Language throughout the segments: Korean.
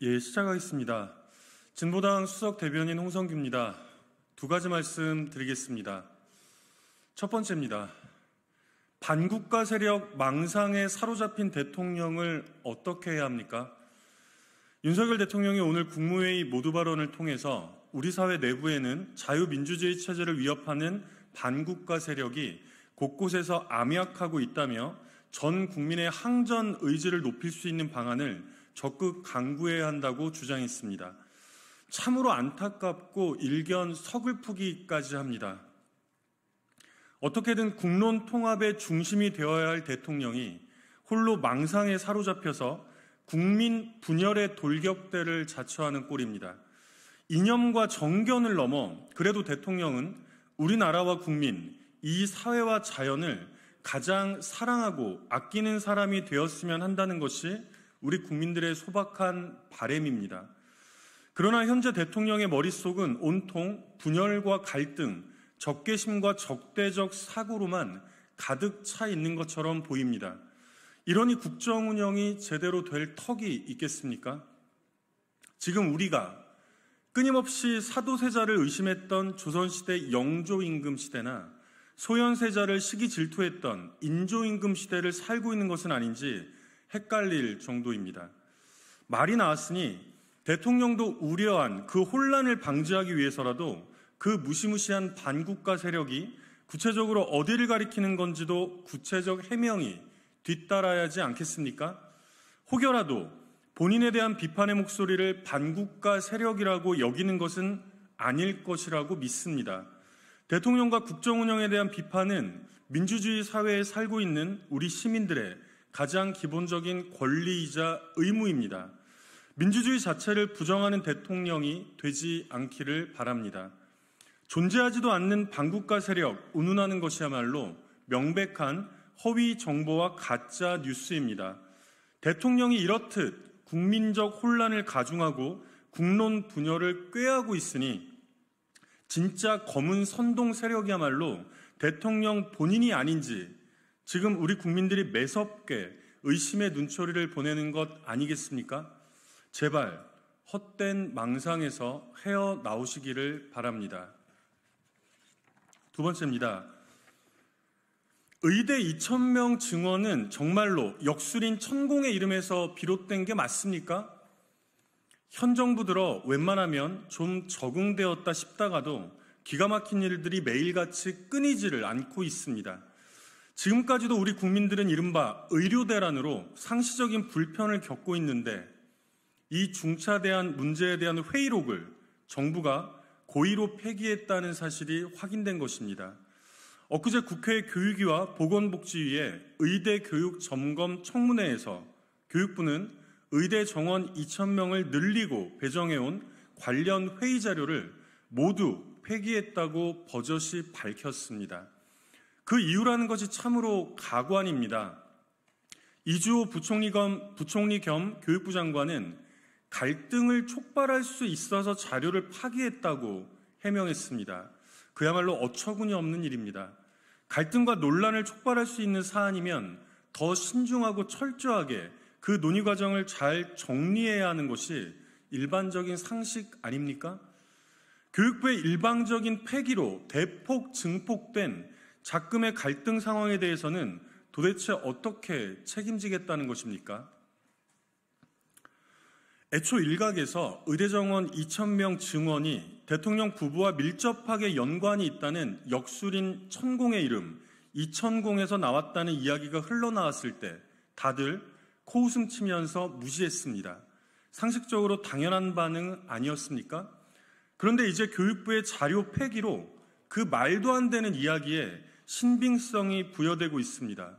예, 시작하겠습니다. 진보당 수석 대변인 홍성규입니다. 두 가지 말씀 드리겠습니다. 첫 번째입니다. 반국가 세력 망상에 사로잡힌 대통령을 어떻게 해야 합니까? 윤석열 대통령이 오늘 국무회의 모두 발언을 통해서 우리 사회 내부에는 자유민주주의 체제를 위협하는 반국가 세력이 곳곳에서 암약하고 있다며 전 국민의 항전 의지를 높일 수 있는 방안을 적극 강구해야 한다고 주장했습니다. 참으로 안타깝고 일견 서글프기까지 합니다. 어떻게든 국론 통합의 중심이 되어야 할 대통령이 홀로 망상에 사로잡혀서 국민 분열의 돌격대를 자처하는 꼴입니다. 이념과 정견을 넘어 그래도 대통령은 우리나라와 국민, 이 사회와 자연을 가장 사랑하고 아끼는 사람이 되었으면 한다는 것이 우리 국민들의 소박한 바램입니다. 그러나 현재 대통령의 머릿속은 온통 분열과 갈등, 적개심과 적대적 사고로만 가득 차 있는 것처럼 보입니다. 이러니 국정 운영이 제대로 될 턱이 있겠습니까? 지금 우리가 끊임없이 사도세자를 의심했던 조선시대 영조임금 시대나 소현세자를 시기 질투했던 인조임금 시대를 살고 있는 것은 아닌지 헷갈릴 정도입니다. 말이 나왔으니 대통령도 우려한 그 혼란을 방지하기 위해서라도 그 무시무시한 반국가 세력이 구체적으로 어디를 가리키는 건지도 구체적 해명이 뒤따라야지 않겠습니까? 혹여라도 본인에 대한 비판의 목소리를 반국가 세력이라고 여기는 것은 아닐 것이라고 믿습니다. 대통령과 국정 운영에 대한 비판은 민주주의 사회에 살고 있는 우리 시민들의 가장 기본적인 권리이자 의무입니다. 민주주의 자체를 부정하는 대통령이 되지 않기를 바랍니다. 존재하지도 않는 반국가 세력, 운운하는 것이야말로 명백한 허위 정보와 가짜 뉴스입니다. 대통령이 이렇듯 국민적 혼란을 가중하고 국론 분열을 꾀하고 있으니 진짜 검은 선동 세력이야말로 대통령 본인이 아닌지 지금 우리 국민들이 매섭게 의심의 눈초리를 보내는 것 아니겠습니까? 제발 헛된 망상에서 헤어 나오시기를 바랍니다. 두 번째입니다. 의대 2,000명 증원은 정말로 역술인 천공의 이름에서 비롯된 게 맞습니까? 현 정부 들어 웬만하면 좀 적응되었다 싶다가도 기가 막힌 일들이 매일같이 끊이지를 않고 있습니다. 지금까지도 우리 국민들은 이른바 의료대란으로 상시적인 불편을 겪고 있는데 이 중차대한 문제에 대한 회의록을 정부가 고의로 폐기했다는 사실이 확인된 것입니다. 엊그제 국회 교육위와 보건복지위의 의대 교육 점검 청문회에서 교육부는 의대 정원 2,000명을 늘리고 배정해온 관련 회의 자료를 모두 폐기했다고 버젓이 밝혔습니다. 그 이유라는 것이 참으로 가관입니다. 이주호 부총리 겸, 부총리 겸 교육부 장관은 갈등을 촉발할 수 있어서 자료를 파기했다고 해명했습니다. 그야말로 어처구니 없는 일입니다. 갈등과 논란을 촉발할 수 있는 사안이면 더 신중하고 철저하게 그 논의 과정을 잘 정리해야 하는 것이 일반적인 상식 아닙니까? 교육부의 일방적인 폐기로 대폭 증폭된 작금의 갈등 상황에 대해서는 도대체 어떻게 책임지겠다는 것입니까? 애초 일각에서 의대정원 2,000명 증원이 대통령 부부와 밀접하게 연관이 있다는 역술인 천공의 이름, 이천공에서 나왔다는 이야기가 흘러나왔을 때 다들 코웃음 치면서 무시했습니다. 상식적으로 당연한 반응 아니었습니까? 그런데 이제 교육부의 자료 폐기로 그 말도 안 되는 이야기에 신빙성이 부여되고 있습니다.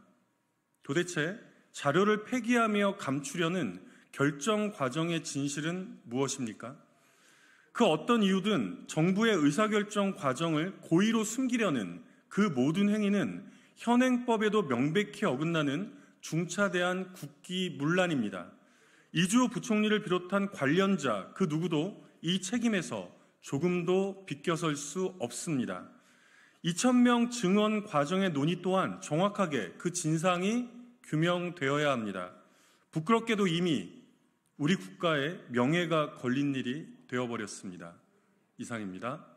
도대체 자료를 폐기하며 감추려는 결정 과정의 진실은 무엇입니까? 그 어떤 이유든 정부의 의사결정 과정을 고의로 숨기려는 그 모든 행위는 현행법에도 명백히 어긋나는 중차대한 국기 문란입니다. 이주호 부총리를 비롯한 관련자 그 누구도 이 책임에서 조금도 비껴설 수 없습니다. 2,000명 증언 과정의 논의 또한 정확하게 그 진상이 규명되어야 합니다. 부끄럽게도 이미 우리 국가의 명예가 걸린 일이 되어버렸습니다. 이상입니다.